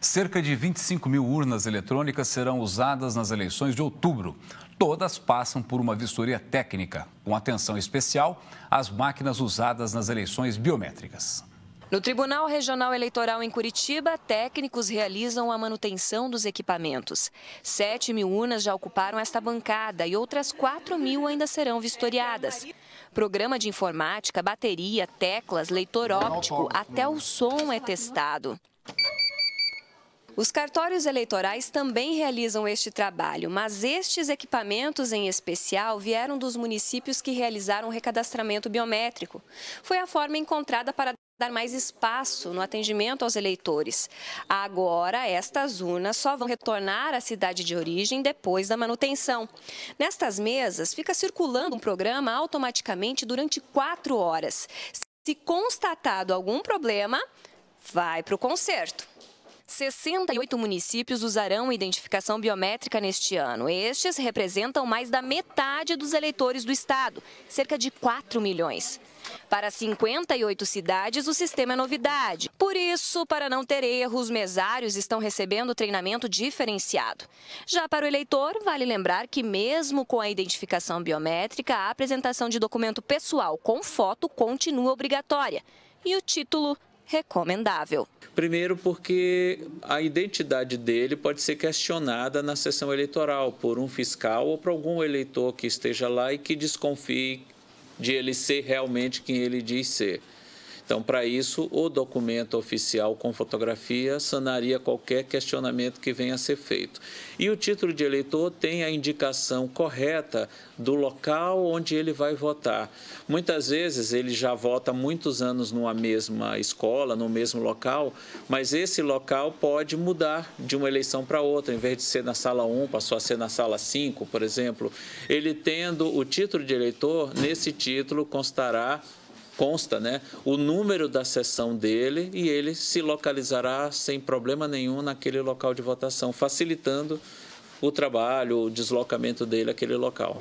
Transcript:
Cerca de 25 mil urnas eletrônicas serão usadas nas eleições de outubro. Todas passam por uma vistoria técnica, com atenção especial às máquinas usadas nas eleições biométricas. No Tribunal Regional Eleitoral em Curitiba, técnicos realizam a manutenção dos equipamentos. 7 mil urnas já ocuparam esta bancada e outras 4 mil ainda serão vistoriadas. Programa de informática, bateria, teclas, leitor óptico, até o som é testado. Os cartórios eleitorais também realizam este trabalho, mas estes equipamentos em especial vieram dos municípios que realizaram o recadastramento biométrico. Foi a forma encontrada para dar mais espaço no atendimento aos eleitores. Agora, estas urnas só vão retornar à cidade de origem depois da manutenção. Nestas mesas, fica circulando um programa automaticamente durante quatro horas. Se constatado algum problema, vai para o conserto. 68 municípios usarão identificação biométrica neste ano. Estes representam mais da metade dos eleitores do estado, cerca de 4 milhões. Para 58 cidades, o sistema é novidade. Por isso, para não ter erros, mesários estão recebendo treinamento diferenciado. Já para o eleitor, vale lembrar que, mesmo com a identificação biométrica, a apresentação de documento pessoal com foto continua obrigatória. E o título recomendável. Primeiro, porque a identidade dele pode ser questionada na sessão eleitoral por um fiscal ou por algum eleitor que esteja lá e que desconfie de ele ser realmente quem ele diz ser. Então, para isso, o documento oficial com fotografia sanaria qualquer questionamento que venha a ser feito. E o título de eleitor tem a indicação correta do local onde ele vai votar. Muitas vezes ele já vota muitos anos numa mesma escola, no mesmo local, mas esse local pode mudar de uma eleição para outra. Em vez de ser na sala 1, passou a ser na sala 5, por exemplo. Ele tendo o título de eleitor, nesse título constará consta né, o número da sessão dele e ele se localizará sem problema nenhum naquele local de votação, facilitando o trabalho, o deslocamento dele àquele local.